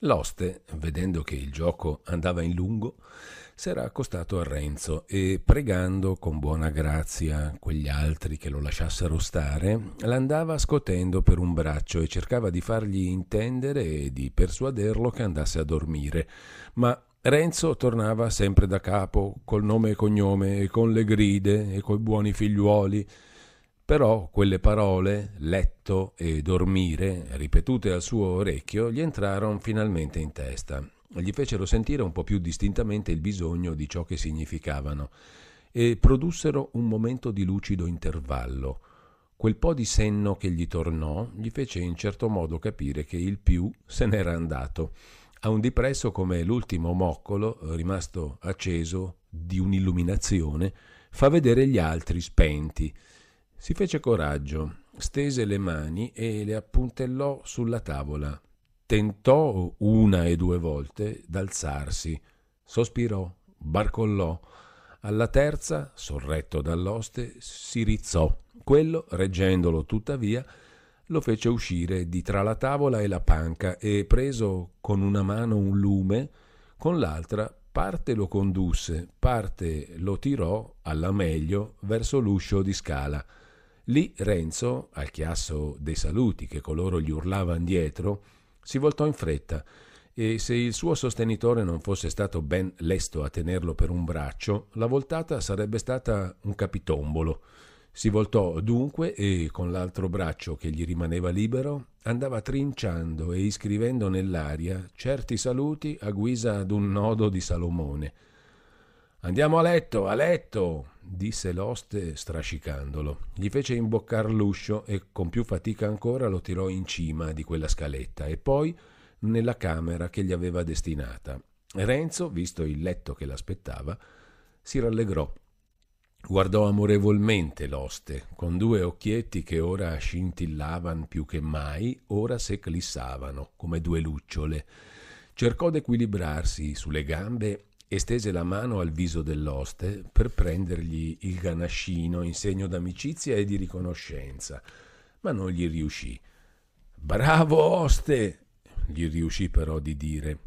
L'oste, vedendo che il gioco andava in lungo, s'era accostato a Renzo e, pregando con buona grazia quegli altri che lo lasciassero stare, l'andava scotendo per un braccio e cercava di fargli intendere e di persuaderlo che andasse a dormire. Ma Renzo tornava sempre da capo, col nome e cognome, e con le gride, e coi buoni figliuoli, però quelle parole, letto e dormire, ripetute al suo orecchio, gli entrarono finalmente in testa gli fecero sentire un po' più distintamente il bisogno di ciò che significavano e produssero un momento di lucido intervallo. Quel po' di senno che gli tornò gli fece in certo modo capire che il più se n'era andato. A un dipresso come l'ultimo moccolo, rimasto acceso di un'illuminazione, fa vedere gli altri spenti. Si fece coraggio, stese le mani e le appuntellò sulla tavola. Tentò una e due volte d'alzarsi, sospirò, barcollò. Alla terza, sorretto dall'oste, si rizzò. Quello, reggendolo tuttavia, lo fece uscire di tra la tavola e la panca e, preso con una mano un lume, con l'altra parte lo condusse, parte lo tirò alla meglio verso l'uscio di scala. Lì Renzo, al chiasso dei saluti che coloro gli urlavano dietro, si voltò in fretta e se il suo sostenitore non fosse stato ben lesto a tenerlo per un braccio, la voltata sarebbe stata un capitombolo. Si voltò dunque e con l'altro braccio che gli rimaneva libero andava trinciando e iscrivendo nell'aria certi saluti a guisa d'un nodo di Salomone. Andiamo a letto, a letto, disse l'oste strascicandolo. Gli fece imboccar l'uscio e con più fatica ancora lo tirò in cima di quella scaletta e poi nella camera che gli aveva destinata. Renzo, visto il letto che l'aspettava, si rallegrò. Guardò amorevolmente l'oste, con due occhietti che ora scintillavano più che mai, ora s'eclissavano come due lucciole. Cercò d'equilibrarsi sulle gambe e stese la mano al viso dell'oste per prendergli il ganascino in segno d'amicizia e di riconoscenza, ma non gli riuscì. Bravo oste! gli riuscì però di dire.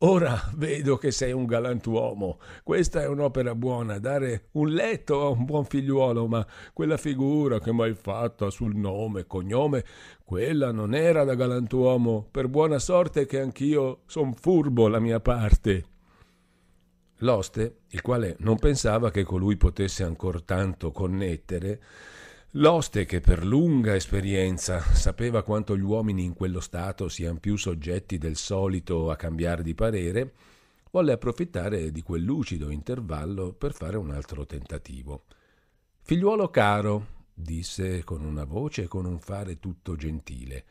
Ora vedo che sei un galantuomo. Questa è un'opera buona, dare un letto a un buon figliuolo, ma quella figura che m'hai fatta sul nome e cognome, quella non era da galantuomo. Per buona sorte che anch'io son furbo la mia parte. L'oste, il quale non pensava che colui potesse ancor tanto connettere, L'oste che per lunga esperienza sapeva quanto gli uomini in quello stato siano più soggetti del solito a cambiare di parere, volle approfittare di quel lucido intervallo per fare un altro tentativo. Figliuolo caro, disse con una voce e con un fare tutto gentile,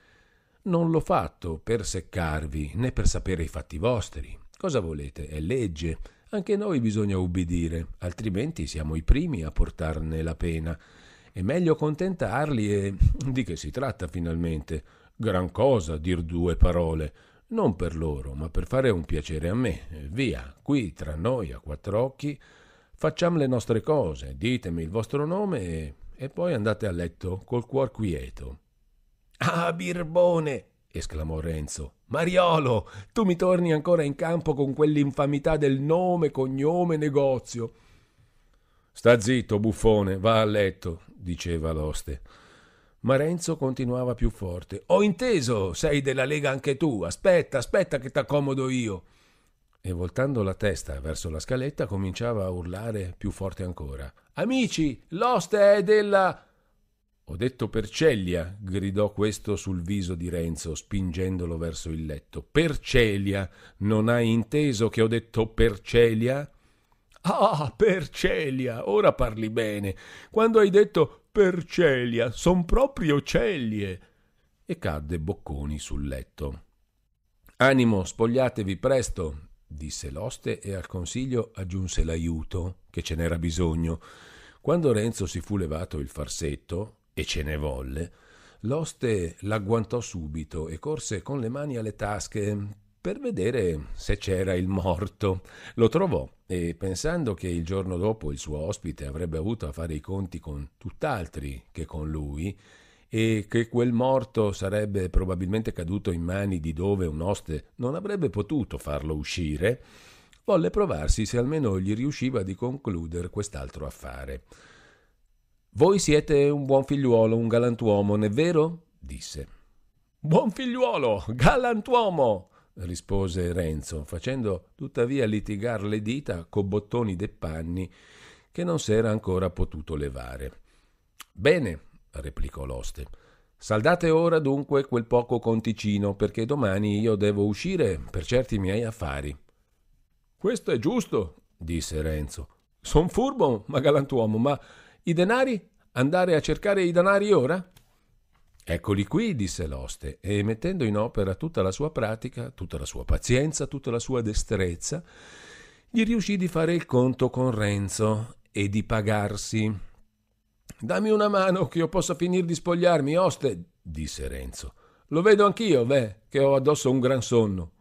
non l'ho fatto per seccarvi né per sapere i fatti vostri. Cosa volete? È legge. Anche noi bisogna ubbidire, altrimenti siamo i primi a portarne la pena. È meglio contentarli e di che si tratta finalmente? Gran cosa dir due parole, non per loro, ma per fare un piacere a me. Via, qui tra noi a quattro occhi, facciamo le nostre cose, ditemi il vostro nome e, e poi andate a letto col cuor quieto. Ah, Birbone! esclamò Renzo. Mariolo, tu mi torni ancora in campo con quell'infamità del nome, cognome, negozio. Sta zitto, buffone, va a letto, diceva l'oste. Ma Renzo continuava più forte. Ho inteso, sei della Lega anche tu. Aspetta, aspetta che t'accomodo io. E voltando la testa verso la scaletta cominciava a urlare più forte ancora. Amici, l'oste è della... Ho detto per Celia, gridò questo sul viso di Renzo, spingendolo verso il letto. Per Celia, non hai inteso che ho detto per Celia? Ah, per Celia, ora parli bene. Quando hai detto per Celia, son proprio celie. E cadde bocconi sul letto. Animo, spogliatevi presto, disse l'oste e al consiglio aggiunse l'aiuto, che ce n'era bisogno. Quando Renzo si fu levato il farsetto, e ce ne volle, l'oste l'agguantò subito e corse con le mani alle tasche per vedere se c'era il morto. Lo trovò e, pensando che il giorno dopo il suo ospite avrebbe avuto a fare i conti con tutt'altri che con lui, e che quel morto sarebbe probabilmente caduto in mani di dove un oste non avrebbe potuto farlo uscire, volle provarsi se almeno gli riusciva di concludere quest'altro affare. Voi siete un buon figliuolo, un galantuomo, non è vero? disse. Buon figliuolo, galantuomo, rispose Renzo, facendo tuttavia litigar le dita co bottoni de panni che non s'era ancora potuto levare. Bene, replicò l'oste. Saldate ora dunque quel poco conticino, perché domani io devo uscire per certi miei affari. Questo è giusto, disse Renzo. Son furbo, ma galantuomo, ma i denari? Andare a cercare i denari ora? Eccoli qui, disse l'oste, e mettendo in opera tutta la sua pratica, tutta la sua pazienza, tutta la sua destrezza, gli riuscì di fare il conto con Renzo e di pagarsi. Dammi una mano che io possa finir di spogliarmi, oste, disse Renzo. Lo vedo anch'io, ve, che ho addosso un gran sonno.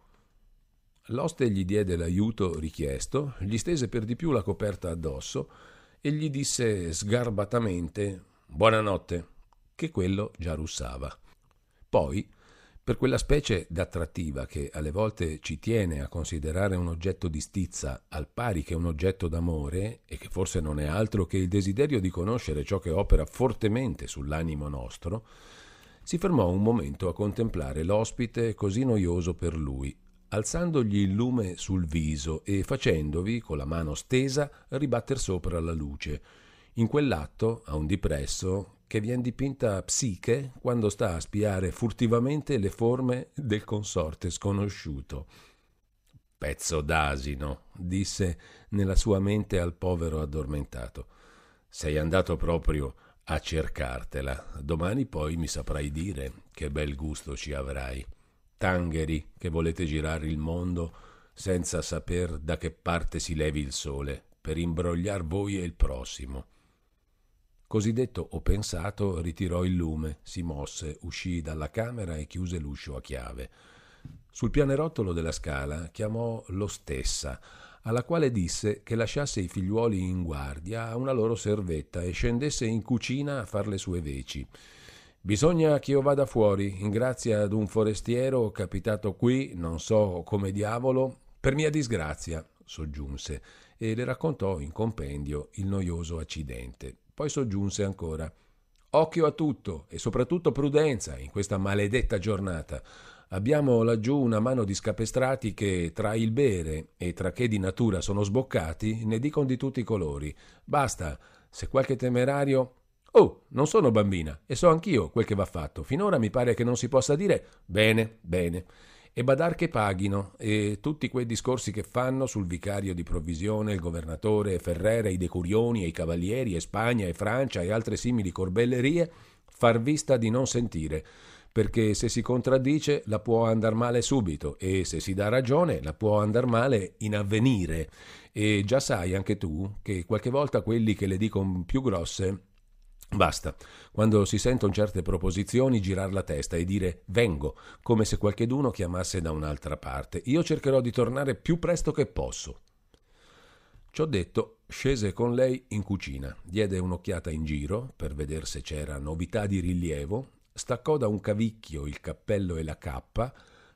L'oste gli diede l'aiuto richiesto, gli stese per di più la coperta addosso, e gli disse sgarbatamente buonanotte, che quello già russava. Poi, per quella specie d'attrattiva che alle volte ci tiene a considerare un oggetto di stizza al pari che un oggetto d'amore, e che forse non è altro che il desiderio di conoscere ciò che opera fortemente sull'animo nostro, si fermò un momento a contemplare l'ospite così noioso per lui alzandogli il lume sul viso e facendovi, con la mano stesa, ribatter sopra la luce. In quell'atto, a un dipresso, che viene dipinta Psiche quando sta a spiare furtivamente le forme del consorte sconosciuto. Pezzo d'asino, disse nella sua mente al povero addormentato. Sei andato proprio a cercartela. Domani poi mi saprai dire che bel gusto ci avrai tangheri che volete girare il mondo senza saper da che parte si levi il sole, per imbrogliar voi e il prossimo. Così detto o pensato, ritirò il lume, si mosse, uscì dalla camera e chiuse l'uscio a chiave. Sul pianerottolo della scala chiamò lo stessa, alla quale disse che lasciasse i figliuoli in guardia a una loro servetta e scendesse in cucina a far le sue veci. Bisogna che io vada fuori, in grazia ad un forestiero capitato qui, non so come diavolo, per mia disgrazia, soggiunse, e le raccontò in compendio il noioso accidente. Poi soggiunse ancora Occhio a tutto e soprattutto prudenza in questa maledetta giornata. Abbiamo laggiù una mano di scapestrati che, tra il bere e tra che di natura sono sboccati, ne dicono di tutti i colori. Basta, se qualche temerario Oh, non sono bambina e so anch'io quel che va fatto. Finora mi pare che non si possa dire bene, bene. E badar che paghino, e tutti quei discorsi che fanno sul vicario di provvisione, il governatore, Ferrera, i decurioni e i cavalieri, e Spagna e Francia e altre simili corbellerie, far vista di non sentire perché se si contraddice la può andar male subito e se si dà ragione la può andar male in avvenire. E già sai anche tu che qualche volta quelli che le dicono più grosse Basta, quando si sentono certe proposizioni, girar la testa e dire vengo, come se qualcheduno chiamasse da un'altra parte. Io cercherò di tornare più presto che posso. Ciò detto, scese con lei in cucina, diede un'occhiata in giro per vedere se c'era novità di rilievo, staccò da un cavicchio il cappello e la cappa,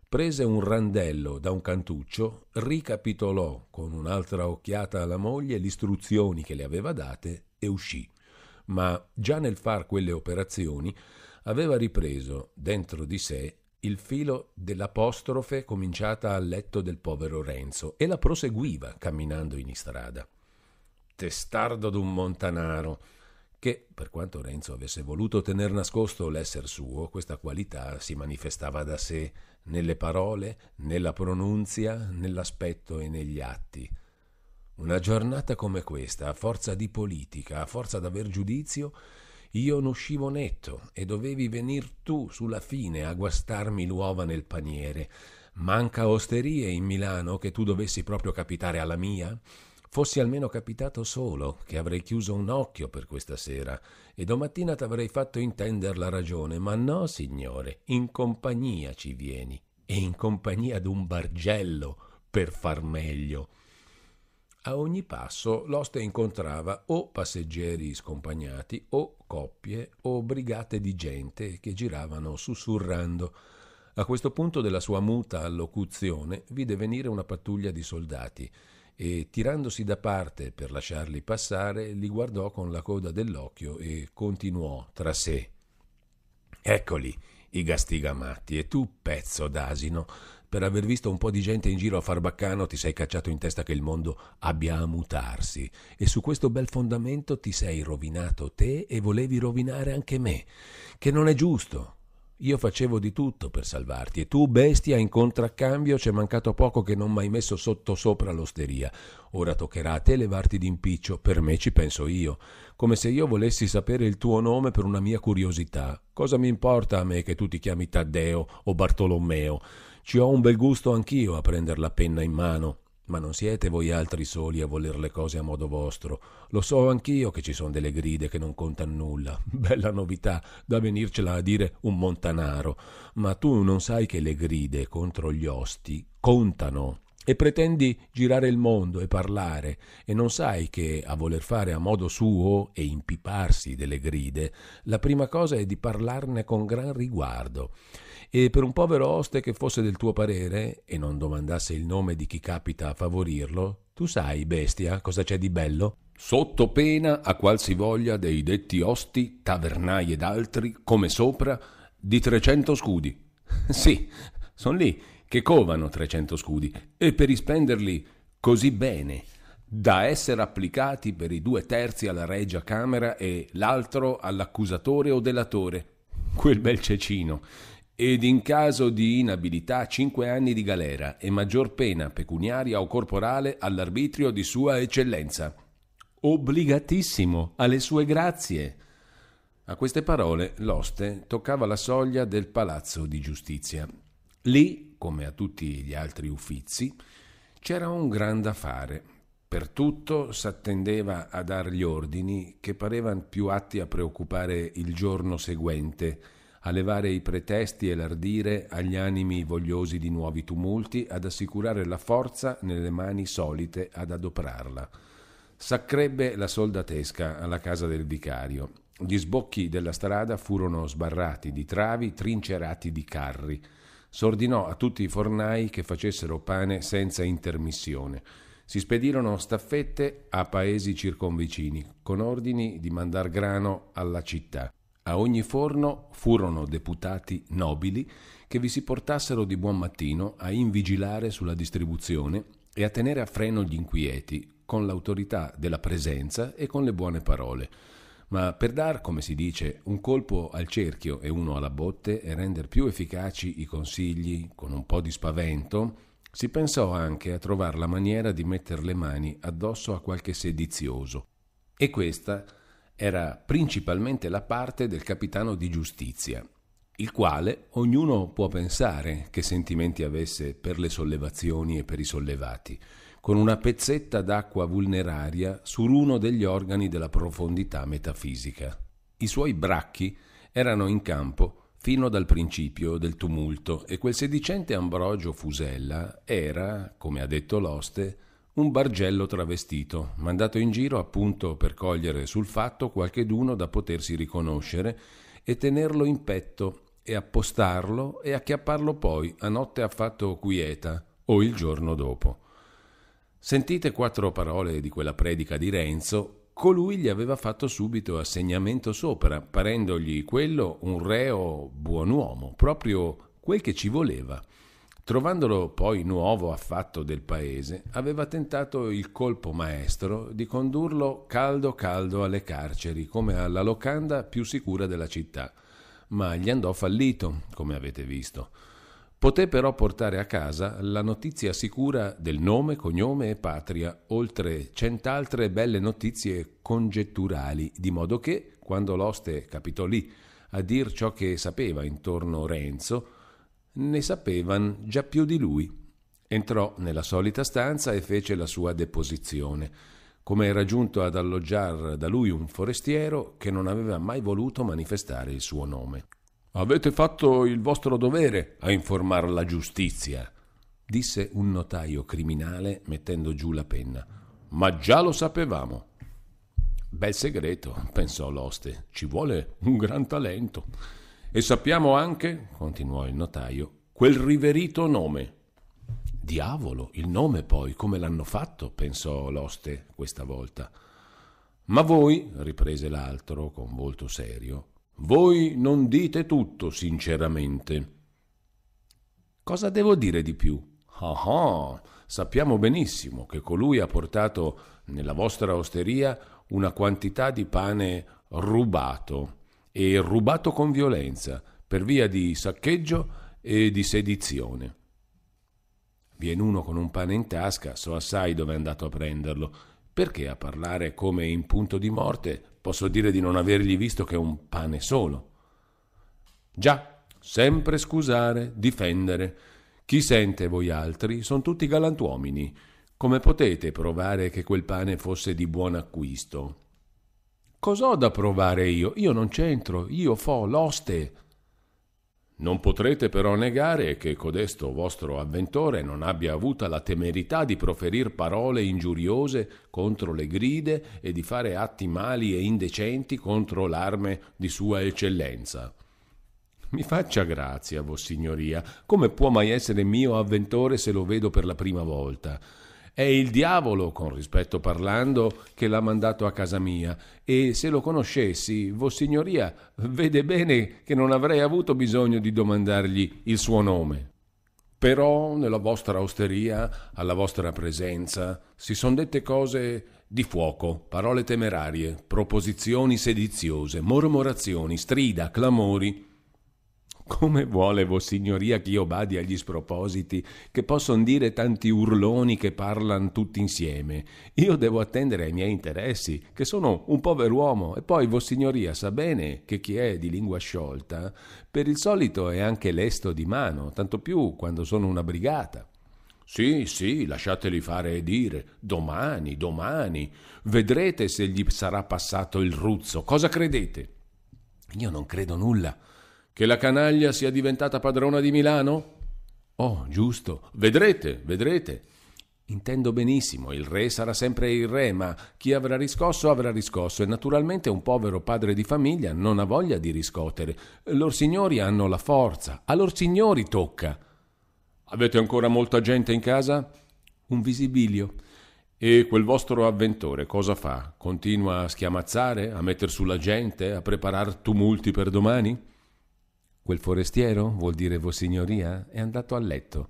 prese un randello da un cantuccio, ricapitolò con un'altra occhiata alla moglie le istruzioni che le aveva date e uscì ma già nel far quelle operazioni aveva ripreso dentro di sé il filo dell'apostrofe cominciata al letto del povero Renzo e la proseguiva camminando in istrada. Testardo d'un montanaro, che, per quanto Renzo avesse voluto tener nascosto l'esser suo, questa qualità si manifestava da sé nelle parole, nella pronunzia, nell'aspetto e negli atti. Una giornata come questa, a forza di politica, a forza d'aver giudizio, io non uscivo netto e dovevi venir tu sulla fine a guastarmi l'uova nel paniere. Manca osterie in Milano che tu dovessi proprio capitare alla mia? Fossi almeno capitato solo, che avrei chiuso un occhio per questa sera, e domattina t'avrei fatto intender la ragione, ma no, signore, in compagnia ci vieni, e in compagnia d'un bargello, per far meglio. A ogni passo l'oste incontrava o passeggeri scompagnati o coppie o brigate di gente che giravano sussurrando. A questo punto della sua muta allocuzione vide venire una pattuglia di soldati e, tirandosi da parte per lasciarli passare, li guardò con la coda dell'occhio e continuò tra sé. Eccoli, i gastigamatti, e tu, pezzo d'asino, per aver visto un po' di gente in giro a far baccano ti sei cacciato in testa che il mondo abbia a mutarsi e su questo bel fondamento ti sei rovinato te e volevi rovinare anche me, che non è giusto. Io facevo di tutto per salvarti e tu, bestia, in contraccambio c'è mancato poco che non m'hai messo sotto sopra l'osteria. Ora toccherà a te levarti d'impiccio, per me ci penso io, come se io volessi sapere il tuo nome per una mia curiosità. Cosa mi importa a me che tu ti chiami Taddeo o Bartolomeo? Ci ho un bel gusto anch'io a prender la penna in mano, ma non siete voi altri soli a voler le cose a modo vostro. Lo so anch'io che ci sono delle gride che non contano nulla. Bella novità da venircela a dire un montanaro. Ma tu non sai che le gride contro gli osti contano. E pretendi girare il mondo e parlare, e non sai che a voler fare a modo suo e impiparsi delle gride, la prima cosa è di parlarne con gran riguardo e per un povero oste che fosse del tuo parere e non domandasse il nome di chi capita a favorirlo, tu sai, bestia, cosa c'è di bello? Sotto pena a qualsivoglia dei detti osti, tavernai ed altri, come sopra, di trecento scudi. sì, son lì che covano trecento scudi e per ispenderli così bene da essere applicati per i due terzi alla regia camera e l'altro all'accusatore o delatore. Quel bel cecino ed in caso di inabilità 5 anni di galera e maggior pena pecuniaria o corporale all'arbitrio di Sua Eccellenza. Obbligatissimo alle sue grazie. A queste parole l'oste toccava la soglia del palazzo di giustizia. Lì, come a tutti gli altri uffizi, c'era un gran da fare. Per tutto s'attendeva a dar gli ordini che parevano più atti a preoccupare il giorno seguente a levare i pretesti e l'ardire agli animi vogliosi di nuovi tumulti, ad assicurare la forza nelle mani solite ad adoprarla. S'accrebbe la soldatesca alla casa del vicario. Gli sbocchi della strada furono sbarrati di travi, trincerati di carri. S'ordinò a tutti i fornai che facessero pane senza intermissione. Si spedirono staffette a paesi circonvicini, con ordini di mandar grano alla città. A ogni forno furono deputati nobili che vi si portassero di buon mattino a invigilare sulla distribuzione e a tenere a freno gli inquieti, con l'autorità della presenza e con le buone parole. Ma per dar, come si dice, un colpo al cerchio e uno alla botte e rendere più efficaci i consigli con un po' di spavento, si pensò anche a trovare la maniera di mettere le mani addosso a qualche sedizioso. E questa era principalmente la parte del capitano di giustizia, il quale ognuno può pensare che sentimenti avesse per le sollevazioni e per i sollevati, con una pezzetta d'acqua vulneraria su uno degli organi della profondità metafisica. I suoi bracchi erano in campo fino dal principio del tumulto e quel sedicente Ambrogio Fusella era, come ha detto l'oste, un bargello travestito, mandato in giro appunto per cogliere sul fatto qualcheduno da potersi riconoscere e tenerlo in petto e appostarlo e acchiapparlo poi a notte affatto quieta o il giorno dopo. Sentite quattro parole di quella predica di Renzo, colui gli aveva fatto subito assegnamento sopra, parendogli quello un reo buon uomo, proprio quel che ci voleva. Trovandolo poi nuovo affatto del paese, aveva tentato il colpo maestro di condurlo caldo caldo alle carceri, come alla locanda più sicura della città, ma gli andò fallito, come avete visto. Poté però portare a casa la notizia sicura del nome, cognome e patria, oltre cent'altre belle notizie congetturali, di modo che, quando l'oste capitò lì a dir ciò che sapeva intorno Renzo, ne sapevan già più di lui. Entrò nella solita stanza e fece la sua deposizione, come era giunto ad alloggiar da lui un forestiero che non aveva mai voluto manifestare il suo nome. Avete fatto il vostro dovere a informar la giustizia, disse un notaio criminale mettendo giù la penna. Ma già lo sapevamo. Bel segreto, pensò l'oste, ci vuole un gran talento. E sappiamo anche, continuò il notaio, quel riverito nome. Diavolo, il nome poi, come l'hanno fatto? pensò l'oste questa volta. Ma voi, riprese l'altro con volto serio, voi non dite tutto sinceramente. Cosa devo dire di più? Ah ah, sappiamo benissimo che colui ha portato nella vostra osteria una quantità di pane rubato e rubato con violenza per via di saccheggio e di sedizione. Viene uno con un pane in tasca, so assai dove è andato a prenderlo. Perché a parlare come in punto di morte posso dire di non avergli visto che un pane solo? Già, sempre scusare, difendere. Chi sente voi altri sono tutti galantuomini. Come potete provare che quel pane fosse di buon acquisto? Cos'ho da provare io? Io non c'entro, io fo l'oste. Non potrete però negare che codesto vostro avventore non abbia avuta la temerità di proferir parole ingiuriose contro le gride e di fare atti mali e indecenti contro l'arme di Sua Eccellenza. Mi faccia grazia, Vossignoria, come può mai essere mio avventore se lo vedo per la prima volta? È il diavolo, con rispetto parlando, che l'ha mandato a casa mia e se lo conoscessi, Vossignoria vede bene che non avrei avuto bisogno di domandargli il suo nome. Però nella vostra osteria, alla vostra presenza, si sono dette cose di fuoco, parole temerarie, proposizioni sediziose, mormorazioni, strida, clamori, come vuole Vossignoria che io badi agli spropositi, che possono dire tanti urloni che parlan tutti insieme? Io devo attendere ai miei interessi, che sono un povero uomo, e poi Vossignoria sa bene che chi è di lingua sciolta, per il solito è anche lesto di mano, tanto più quando sono una brigata. Sì, sì, lasciateli fare e dire. Domani, domani. Vedrete se gli sarà passato il ruzzo. Cosa credete? Io non credo nulla. Che la canaglia sia diventata padrona di Milano? Oh, giusto, vedrete, vedrete. Intendo benissimo, il re sarà sempre il re, ma chi avrà riscosso avrà riscosso e naturalmente un povero padre di famiglia non ha voglia di riscotere. Lor signori hanno la forza, a lor signori tocca. Avete ancora molta gente in casa? Un visibilio. E quel vostro avventore cosa fa? Continua a schiamazzare, a mettere sulla gente, a preparar tumulti per domani? Quel forestiero, vuol dire Vossignoria, è andato a letto.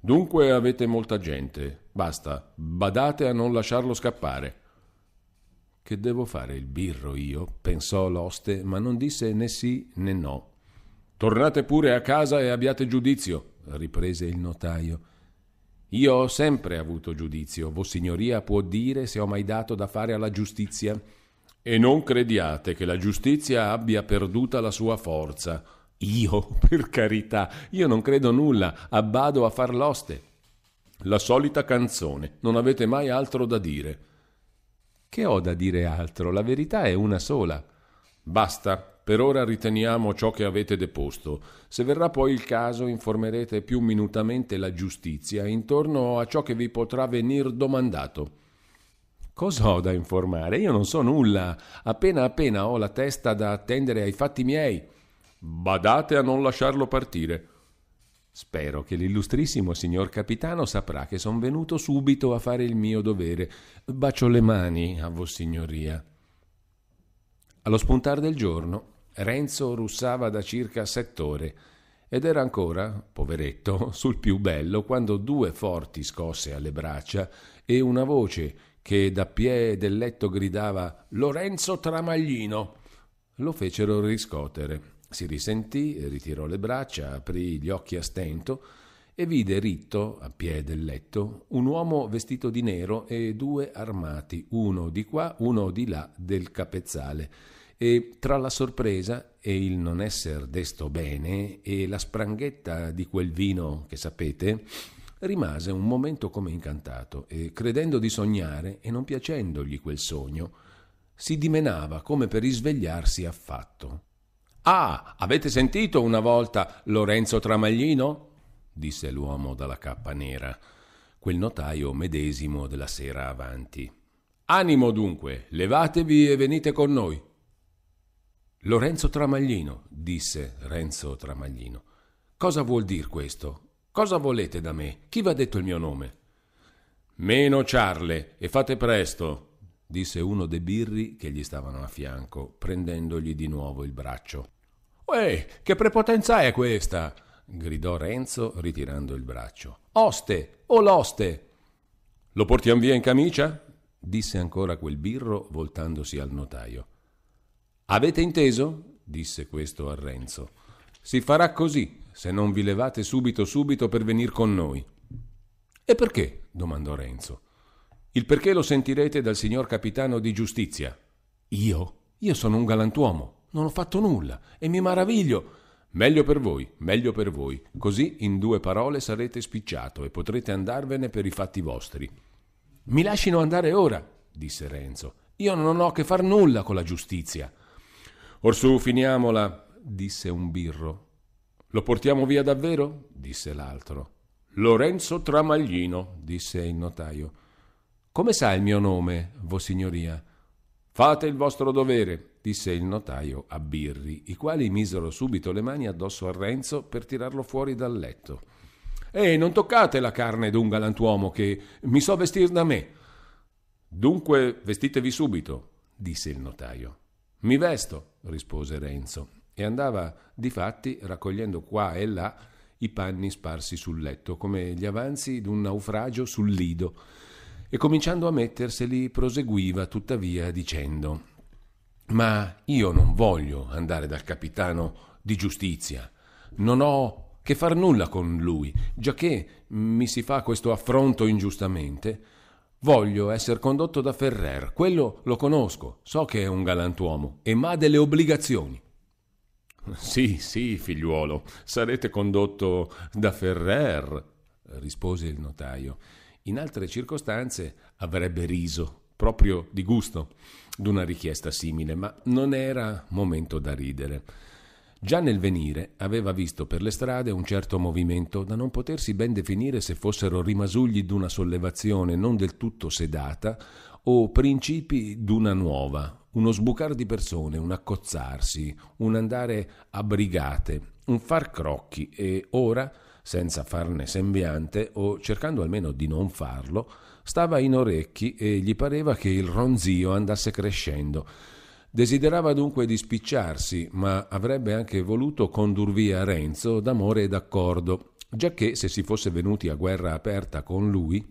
Dunque avete molta gente. Basta, badate a non lasciarlo scappare. Che devo fare il birro io? pensò l'oste, ma non disse né sì né no. Tornate pure a casa e abbiate giudizio, riprese il notaio. Io ho sempre avuto giudizio, Vossignoria può dire se ho mai dato da fare alla giustizia. E non crediate che la giustizia abbia perduta la sua forza. Io, per carità, io non credo nulla, abbado a far l'oste. La solita canzone, non avete mai altro da dire. Che ho da dire altro? La verità è una sola. Basta, per ora riteniamo ciò che avete deposto. Se verrà poi il caso informerete più minutamente la giustizia intorno a ciò che vi potrà venir domandato. Cosa ho da informare? Io non so nulla. Appena appena ho la testa da attendere ai fatti miei. Badate a non lasciarlo partire. Spero che l'illustrissimo signor capitano saprà che son venuto subito a fare il mio dovere. Bacio le mani a vossignoria. Allo spuntar del giorno, Renzo russava da circa sett'ore ed era ancora, poveretto, sul più bello quando due forti scosse alle braccia e una voce che da pie del letto gridava Lorenzo Tramaglino lo fecero riscotere. Si risentì, ritirò le braccia, aprì gli occhi a stento e vide ritto, a piè del letto, un uomo vestito di nero e due armati, uno di qua, uno di là del capezzale e tra la sorpresa e il non esser desto bene e la spranghetta di quel vino che sapete, rimase un momento come incantato e credendo di sognare e non piacendogli quel sogno, si dimenava come per risvegliarsi affatto. Ah, avete sentito una volta Lorenzo Tramaglino? disse l'uomo dalla cappa nera, quel notaio medesimo della sera avanti. Animo dunque, levatevi e venite con noi. Lorenzo Tramaglino, disse Renzo Tramaglino. Cosa vuol dir questo? Cosa volete da me? Chi v'ha detto il mio nome? Meno ciarle e fate presto, disse uno dei birri che gli stavano a fianco, prendendogli di nuovo il braccio. Uè, che prepotenza è questa? gridò Renzo ritirando il braccio. Oste, o l'oste! Lo portiamo via in camicia? disse ancora quel birro voltandosi al notaio. Avete inteso? disse questo a Renzo. Si farà così se non vi levate subito subito per venire con noi. E perché? domandò Renzo. Il perché lo sentirete dal signor capitano di giustizia. Io? Io sono un galantuomo non ho fatto nulla e mi maraviglio. Meglio per voi, meglio per voi. Così in due parole sarete spicciato e potrete andarvene per i fatti vostri. Mi lascino andare ora, disse Renzo. Io non ho a che far nulla con la giustizia. Orsù, finiamola, disse un birro. Lo portiamo via davvero? disse l'altro. Lorenzo Tramaglino, disse il notaio. Come sa il mio nome, Vossignoria? Fate il vostro dovere, disse il notaio a Birri, i quali misero subito le mani addosso a Renzo per tirarlo fuori dal letto. Ehi, non toccate la carne d'un galantuomo che mi so vestir da me. Dunque vestitevi subito, disse il notaio. Mi vesto, rispose Renzo, e andava di fatti raccogliendo qua e là i panni sparsi sul letto, come gli avanzi d'un naufragio sul lido, e cominciando a metterseli proseguiva tuttavia dicendo ma io non voglio andare dal capitano di giustizia. Non ho che far nulla con lui, giacché mi si fa questo affronto ingiustamente. Voglio essere condotto da Ferrer, quello lo conosco, so che è un galantuomo e m'ha delle obbligazioni. Sì, sì, figliuolo, sarete condotto da Ferrer, rispose il notaio. In altre circostanze avrebbe riso proprio di gusto d'una richiesta simile, ma non era momento da ridere. Già nel venire aveva visto per le strade un certo movimento da non potersi ben definire se fossero rimasugli d'una sollevazione non del tutto sedata o principi d'una nuova, uno sbucar di persone, un accozzarsi, un andare a brigate, un far crocchi e ora, senza farne sembiante o cercando almeno di non farlo, Stava in orecchi e gli pareva che il ronzio andasse crescendo. Desiderava dunque di spicciarsi, ma avrebbe anche voluto condur via Renzo d'amore e d'accordo, giacché se si fosse venuti a guerra aperta con lui,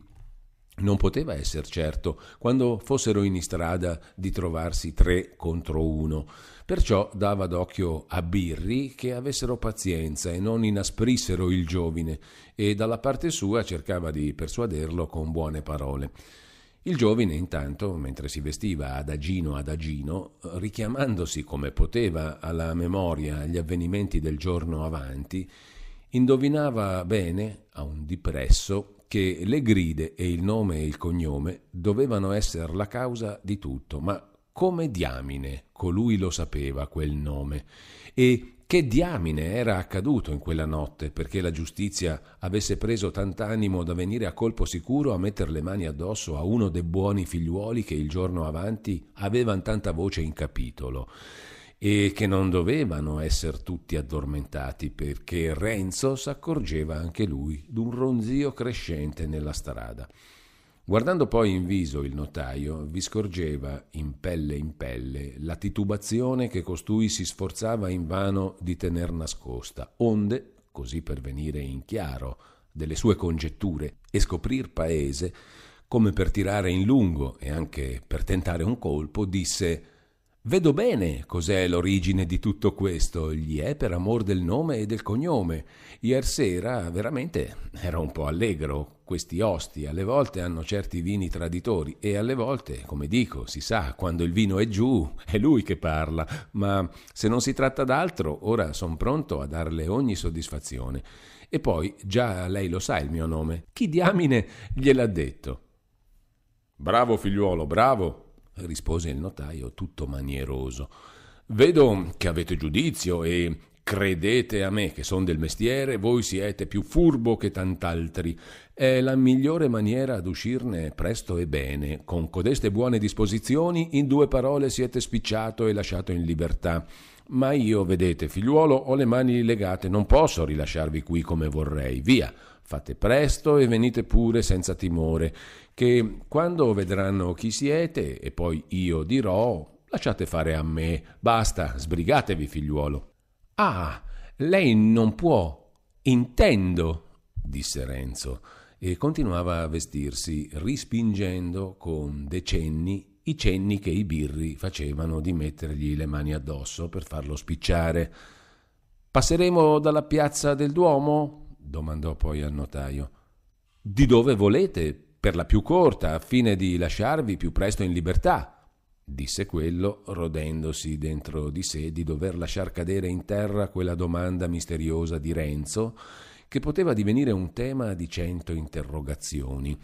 non poteva essere certo, quando fossero in istrada, di trovarsi tre contro uno. Perciò dava d'occhio a Birri che avessero pazienza e non inasprissero il giovine, e dalla parte sua cercava di persuaderlo con buone parole. Il giovine, intanto, mentre si vestiva adagino adagino, richiamandosi come poteva alla memoria gli avvenimenti del giorno avanti, indovinava bene, a un dipresso, che le gride e il nome e il cognome dovevano essere la causa di tutto, ma come diamine colui lo sapeva quel nome e che diamine era accaduto in quella notte perché la giustizia avesse preso tant'animo da venire a colpo sicuro a metter le mani addosso a uno dei buoni figliuoli che il giorno avanti avevano tanta voce in capitolo e che non dovevano essere tutti addormentati perché Renzo s'accorgeva anche lui d'un ronzio crescente nella strada. Guardando poi in viso il notaio, vi scorgeva in pelle in pelle la titubazione che costui si sforzava invano di tener nascosta, onde, così per venire in chiaro delle sue congetture e scoprir paese, come per tirare in lungo e anche per tentare un colpo, disse Vedo bene cos'è l'origine di tutto questo, gli è per amor del nome e del cognome. Ier sera veramente era un po' allegro, questi osti alle volte hanno certi vini traditori e alle volte, come dico, si sa, quando il vino è giù è lui che parla, ma se non si tratta d'altro, ora son pronto a darle ogni soddisfazione. E poi, già lei lo sa il mio nome, chi diamine gliel'ha detto? Bravo figliuolo, bravo, rispose il notaio tutto manieroso. Vedo che avete giudizio e Credete a me che son del mestiere, voi siete più furbo che tant'altri. È la migliore maniera ad uscirne presto e bene. Con codeste buone disposizioni, in due parole siete spicciato e lasciato in libertà. Ma io, vedete, figliuolo, ho le mani legate, non posso rilasciarvi qui come vorrei. Via, fate presto e venite pure senza timore, che quando vedranno chi siete, e poi io dirò, lasciate fare a me. Basta, sbrigatevi, figliuolo. Ah, lei non può. Intendo, disse Renzo, e continuava a vestirsi, rispingendo con decenni i cenni che i birri facevano di mettergli le mani addosso per farlo spicciare. Passeremo dalla piazza del Duomo? domandò poi al notaio. Di dove volete? Per la più corta, a fine di lasciarvi più presto in libertà disse quello, rodendosi dentro di sé di dover lasciar cadere in terra quella domanda misteriosa di Renzo, che poteva divenire un tema di cento interrogazioni.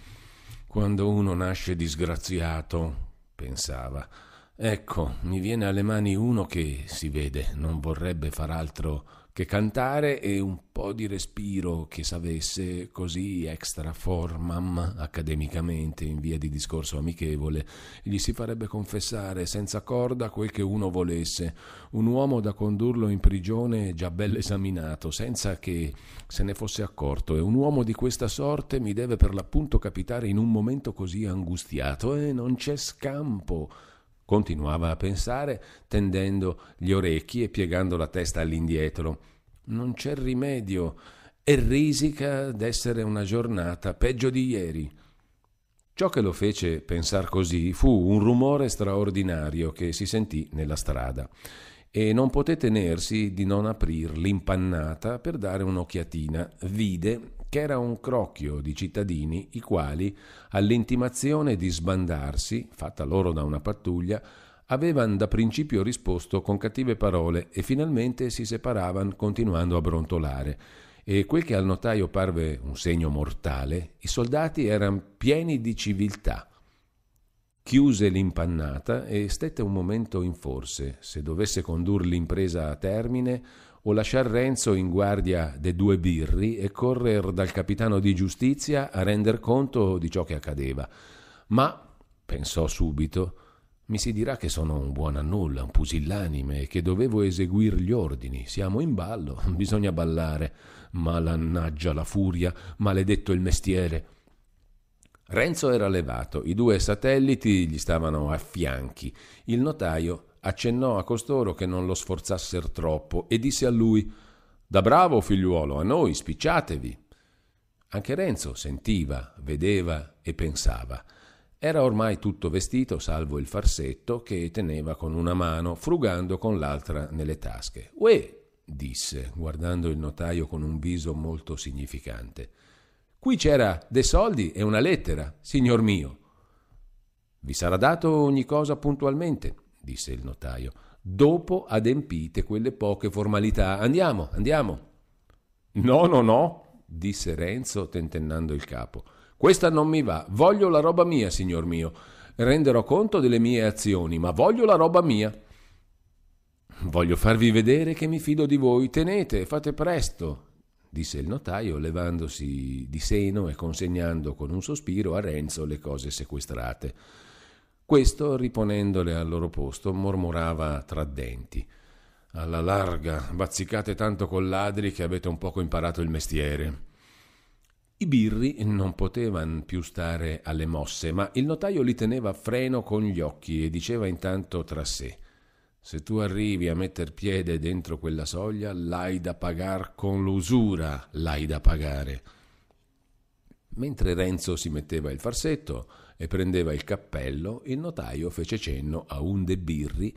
Quando uno nasce disgraziato, pensava, ecco, mi viene alle mani uno che, si vede, non vorrebbe far altro che cantare e un po' di respiro che s'avesse così extra formam accademicamente in via di discorso amichevole gli si farebbe confessare senza corda quel che uno volesse un uomo da condurlo in prigione già bello esaminato senza che se ne fosse accorto e un uomo di questa sorte mi deve per l'appunto capitare in un momento così angustiato e non c'è scampo continuava a pensare, tendendo gli orecchi e piegando la testa all'indietro. Non c'è rimedio e risica d'essere una giornata peggio di ieri. Ciò che lo fece pensar così fu un rumore straordinario che si sentì nella strada e non poté tenersi di non aprir l'impannata per dare un'occhiatina. Vide che era un crocchio di cittadini i quali, all'intimazione di sbandarsi, fatta loro da una pattuglia, avevano da principio risposto con cattive parole e finalmente si separavano continuando a brontolare. E quel che al notaio parve un segno mortale, i soldati erano pieni di civiltà. Chiuse l'impannata e stette un momento in forse, se dovesse condurre l'impresa a termine o lasciar Renzo in guardia dei due birri e correr dal capitano di giustizia a render conto di ciò che accadeva. Ma, pensò subito, mi si dirà che sono un buon a nulla, un pusillanime, che dovevo eseguire gli ordini. Siamo in ballo, bisogna ballare. Malannaggia la furia, maledetto il mestiere. Renzo era levato, i due satelliti gli stavano a fianchi. Il notaio accennò a costoro che non lo sforzasser troppo e disse a lui Da bravo figliuolo, a noi spicciatevi. Anche Renzo sentiva, vedeva e pensava. Era ormai tutto vestito, salvo il farsetto che teneva con una mano, frugando con l'altra nelle tasche. Uè, disse, guardando il notaio con un viso molto significante. Qui c'era dei soldi e una lettera, signor mio. Vi sarà dato ogni cosa puntualmente disse il notaio, dopo adempite quelle poche formalità. Andiamo, andiamo. No, no, no, disse Renzo tentennando il capo. Questa non mi va, voglio la roba mia, signor mio. Renderò conto delle mie azioni, ma voglio la roba mia. Voglio farvi vedere che mi fido di voi. Tenete, fate presto, disse il notaio, levandosi di seno e consegnando con un sospiro a Renzo le cose sequestrate. Questo, riponendole al loro posto, mormorava tra denti. Alla larga, bazzicate tanto con ladri che avete un poco imparato il mestiere. I birri non potevano più stare alle mosse, ma il notaio li teneva a freno con gli occhi e diceva intanto tra sé: Se tu arrivi a metter piede dentro quella soglia, l'hai da pagar con l'usura, l'hai da pagare. Mentre Renzo si metteva il farsetto, e prendeva il cappello, il notaio fece cenno a un de birri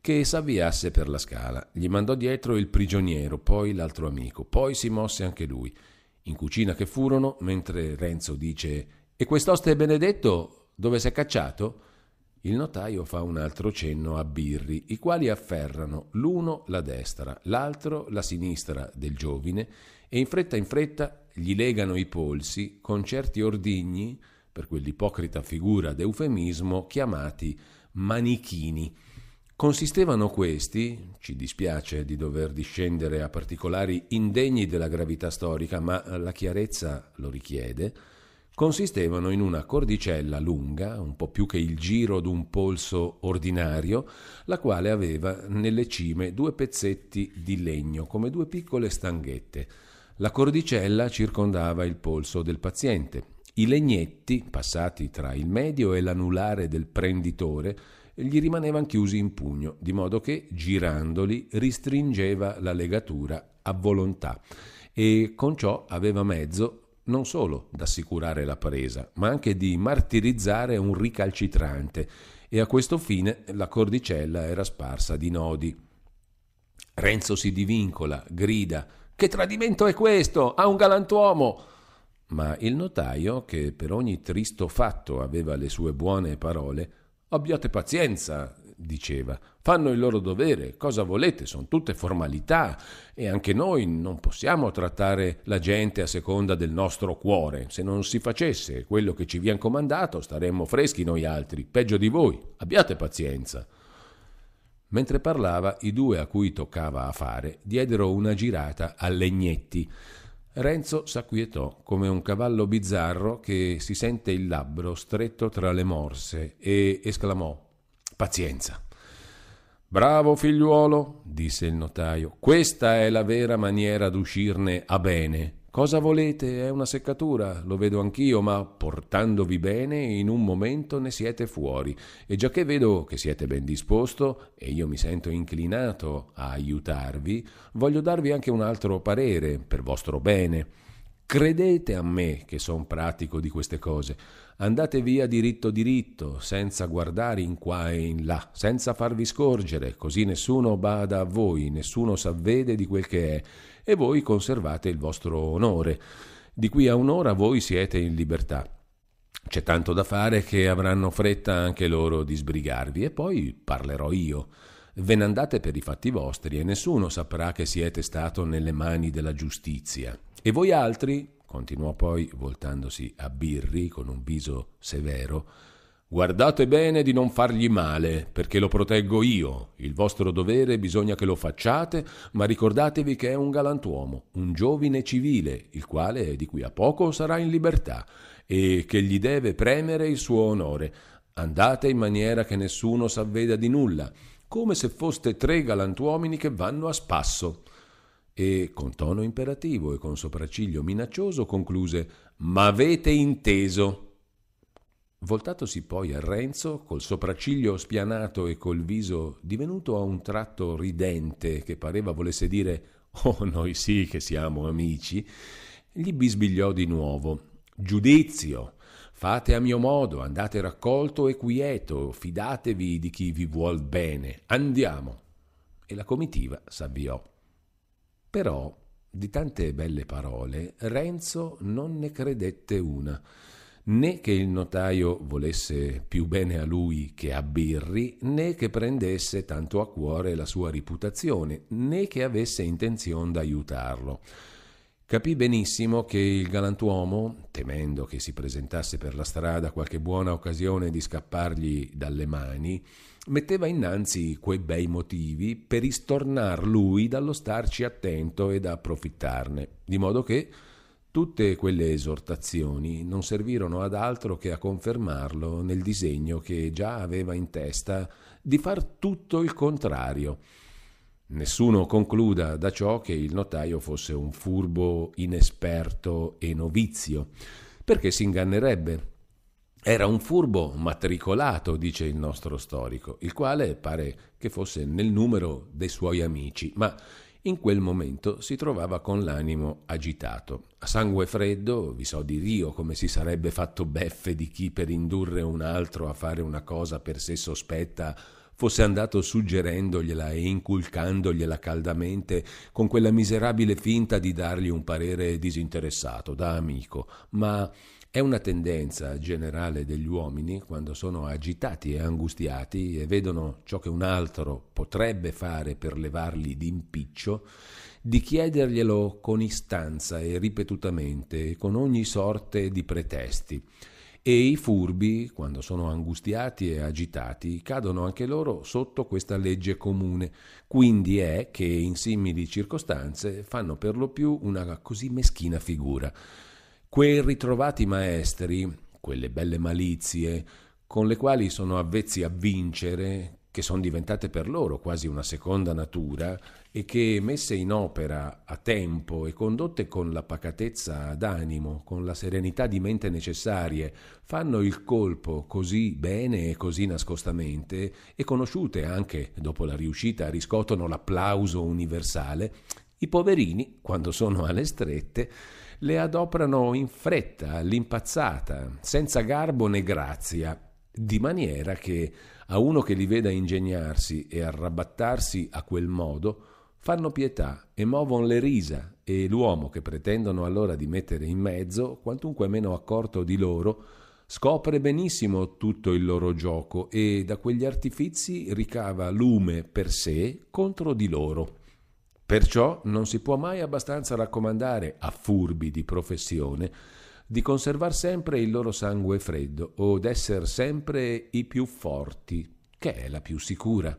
che s'avviasse per la scala. Gli mandò dietro il prigioniero, poi l'altro amico, poi si mosse anche lui. In cucina che furono, mentre Renzo dice E quest'oste benedetto dove s'è cacciato? Il notaio fa un altro cenno a birri, i quali afferrano l'uno la destra, l'altro la sinistra del giovine e in fretta in fretta gli legano i polsi con certi ordigni per quell'ipocrita figura d'eufemismo, chiamati manichini. Consistevano questi, ci dispiace di dover discendere a particolari indegni della gravità storica, ma la chiarezza lo richiede, consistevano in una cordicella lunga, un po' più che il giro d'un polso ordinario, la quale aveva nelle cime due pezzetti di legno, come due piccole stanghette. La cordicella circondava il polso del paziente, i legnetti, passati tra il medio e l'anulare del prenditore, gli rimanevano chiusi in pugno, di modo che, girandoli, ristringeva la legatura a volontà e con ciò aveva mezzo non solo d'assicurare la presa, ma anche di martirizzare un ricalcitrante e a questo fine la cordicella era sparsa di nodi. Renzo si divincola, grida Che tradimento è questo? A un galantuomo! ma il notaio, che per ogni tristo fatto aveva le sue buone parole, abbiate pazienza, diceva, fanno il loro dovere, cosa volete, sono tutte formalità e anche noi non possiamo trattare la gente a seconda del nostro cuore. Se non si facesse quello che ci viene comandato, staremmo freschi noi altri, peggio di voi, abbiate pazienza. Mentre parlava, i due a cui toccava a fare diedero una girata a Legnetti Renzo s'acquietò come un cavallo bizzarro che si sente il labbro stretto tra le morse e esclamò Pazienza. Bravo figliuolo, disse il notaio, questa è la vera maniera d'uscirne a bene. Cosa volete? È una seccatura, lo vedo anch'io, ma portandovi bene in un momento ne siete fuori. E già che vedo che siete ben disposto e io mi sento inclinato a aiutarvi, voglio darvi anche un altro parere, per vostro bene. Credete a me che son pratico di queste cose. Andate via diritto diritto, senza guardare in qua e in là, senza farvi scorgere, così nessuno bada a voi, nessuno s'avvede di quel che è, e voi conservate il vostro onore. Di qui a un'ora voi siete in libertà. C'è tanto da fare che avranno fretta anche loro di sbrigarvi e poi parlerò io. Ve ne andate per i fatti vostri e nessuno saprà che siete stato nelle mani della giustizia. E voi altri, continuò poi voltandosi a Birri con un viso severo, Guardate bene di non fargli male, perché lo proteggo io. Il vostro dovere bisogna che lo facciate, ma ricordatevi che è un galantuomo, un giovine civile, il quale di qui a poco sarà in libertà e che gli deve premere il suo onore. Andate in maniera che nessuno s'avveda di nulla, come se foste tre galantuomini che vanno a spasso. E con tono imperativo e con sopracciglio minaccioso concluse: Ma avete inteso? Voltatosi poi a Renzo, col sopracciglio spianato e col viso divenuto a un tratto ridente, che pareva volesse dire Oh, noi sì che siamo amici, gli bisbigliò di nuovo Giudizio! Fate a mio modo, andate raccolto e quieto, fidatevi di chi vi vuol bene. Andiamo! E la comitiva s'avviò. Però, di tante belle parole, Renzo non ne credette una né che il notaio volesse più bene a lui che a Birri, né che prendesse tanto a cuore la sua reputazione, né che avesse intenzione d'aiutarlo. Capì benissimo che il galantuomo, temendo che si presentasse per la strada qualche buona occasione di scappargli dalle mani, metteva innanzi quei bei motivi per istornar lui dallo starci attento ed approfittarne, di modo che Tutte quelle esortazioni non servirono ad altro che a confermarlo nel disegno che già aveva in testa di far tutto il contrario. Nessuno concluda da ciò che il notaio fosse un furbo inesperto e novizio, perché si ingannerebbe. Era un furbo matricolato, dice il nostro storico, il quale pare che fosse nel numero dei suoi amici, ma in quel momento si trovava con l'animo agitato. A sangue freddo vi so di Rio come si sarebbe fatto beffe di chi per indurre un altro a fare una cosa per sé sospetta fosse andato suggerendogliela e inculcandogliela caldamente con quella miserabile finta di dargli un parere disinteressato da amico, ma è una tendenza generale degli uomini quando sono agitati e angustiati e vedono ciò che un altro potrebbe fare per levarli d'impiccio, di chiederglielo con istanza e ripetutamente, con ogni sorte di pretesti. E i furbi, quando sono angustiati e agitati, cadono anche loro sotto questa legge comune. Quindi è che in simili circostanze fanno per lo più una così meschina figura. Quei ritrovati maestri, quelle belle malizie, con le quali sono avvezzi a vincere, che sono diventate per loro quasi una seconda natura e che messe in opera a tempo e condotte con la pacatezza d'animo, con la serenità di mente necessarie, fanno il colpo così bene e così nascostamente e conosciute anche dopo la riuscita riscotono l'applauso universale, i poverini, quando sono alle strette, le adoperano in fretta, all'impazzata, senza garbo né grazia, di maniera che a uno che li veda ingegnarsi e arrabattarsi a quel modo, fanno pietà e muovono le risa e l'uomo che pretendono allora di mettere in mezzo, quantunque meno accorto di loro, scopre benissimo tutto il loro gioco e da quegli artifizi ricava lume per sé contro di loro. Perciò non si può mai abbastanza raccomandare a furbi di professione di conservar sempre il loro sangue freddo o d'essere sempre i più forti, che è la più sicura.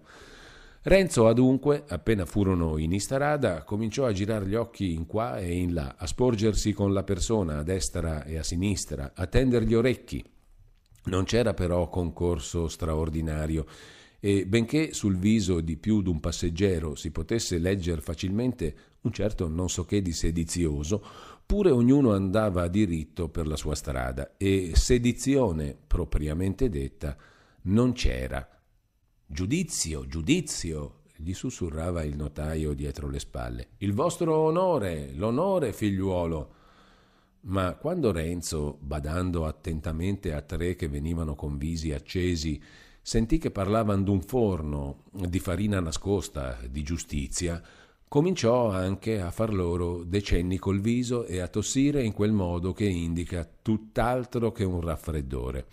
Renzo, adunque, appena furono in Istarada, cominciò a girar gli occhi in qua e in là, a sporgersi con la persona a destra e a sinistra, a tender gli orecchi. Non c'era però concorso straordinario e benché sul viso di più d'un passeggero si potesse leggere facilmente un certo non so che di sedizioso, pure ognuno andava a diritto per la sua strada e sedizione propriamente detta non c'era. Giudizio, giudizio, gli sussurrava il notaio dietro le spalle. Il vostro onore, l'onore, figliuolo. Ma quando Renzo, badando attentamente a tre che venivano con visi accesi, sentì che parlavano d'un forno, di farina nascosta, di giustizia, cominciò anche a far loro decenni col viso e a tossire in quel modo che indica tutt'altro che un raffreddore.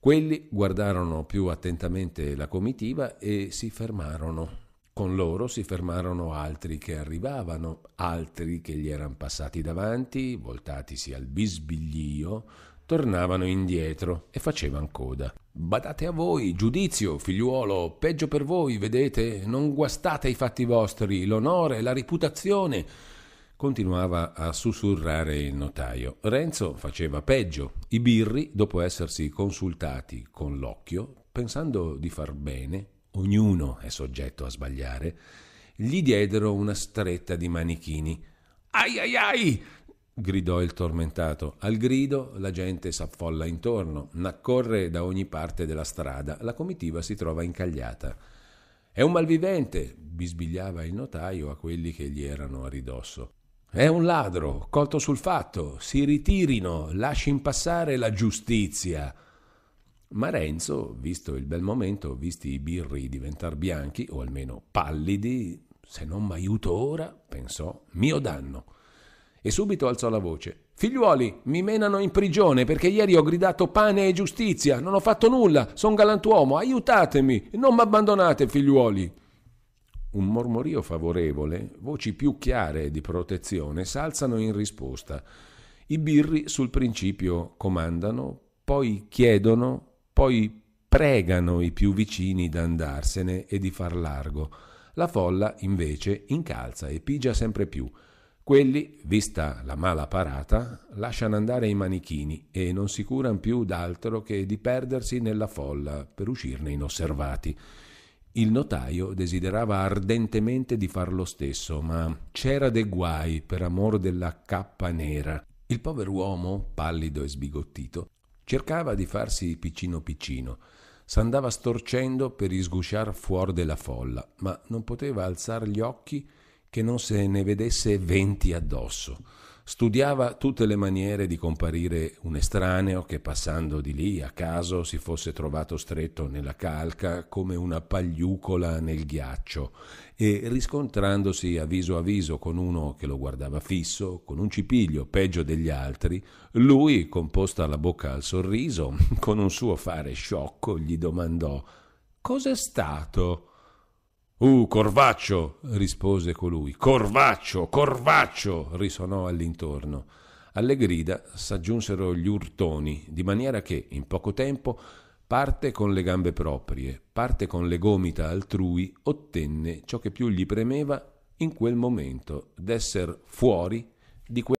Quelli guardarono più attentamente la comitiva e si fermarono. Con loro si fermarono altri che arrivavano, altri che gli erano passati davanti, voltatisi al bisbiglio, tornavano indietro e facevano coda. Badate a voi, giudizio, figliuolo, peggio per voi, vedete, non guastate i fatti vostri, l'onore, la reputazione. Continuava a sussurrare il notaio. Renzo faceva peggio. I birri, dopo essersi consultati con l'occhio, pensando di far bene, ognuno è soggetto a sbagliare, gli diedero una stretta di manichini. Ai ai ai! gridò il tormentato. Al grido la gente s'affolla intorno, n'accorre da ogni parte della strada, la comitiva si trova incagliata. È un malvivente, bisbigliava il notaio a quelli che gli erano a ridosso. È un ladro, colto sul fatto, si ritirino, lascin passare la giustizia. Ma Renzo, visto il bel momento, visti i birri diventar bianchi, o almeno pallidi, se non m'aiuto ora, pensò, mio danno e subito alzò la voce. Figliuoli, mi menano in prigione perché ieri ho gridato pane e giustizia, non ho fatto nulla, son galantuomo, aiutatemi, non m'abbandonate, figliuoli. Un mormorio favorevole, voci più chiare di protezione, s'alzano in risposta. I birri sul principio comandano, poi chiedono, poi pregano i più vicini d'andarsene e di far largo. La folla, invece, incalza e pigia sempre più. Quelli, vista la mala parata, lasciano andare i manichini e non si curano più d'altro che di perdersi nella folla per uscirne inosservati. Il notaio desiderava ardentemente di far lo stesso, ma c'era dei guai per amor della cappa nera. Il pover'uomo, pallido e sbigottito, cercava di farsi piccino piccino. S'andava storcendo per isgusciar fuori della folla, ma non poteva alzar gli occhi che non se ne vedesse venti addosso. Studiava tutte le maniere di comparire un estraneo che passando di lì a caso si fosse trovato stretto nella calca come una pagliucola nel ghiaccio e riscontrandosi a viso a viso con uno che lo guardava fisso, con un cipiglio peggio degli altri, lui, composta la bocca al sorriso, con un suo fare sciocco gli domandò Cos'è stato? Uh, Corvaccio! rispose colui. Corvaccio! Corvaccio! risonò all'intorno. Alle grida s'aggiunsero gli urtoni, di maniera che, in poco tempo, parte con le gambe proprie, parte con le gomita altrui, ottenne ciò che più gli premeva in quel momento, d'esser fuori di quel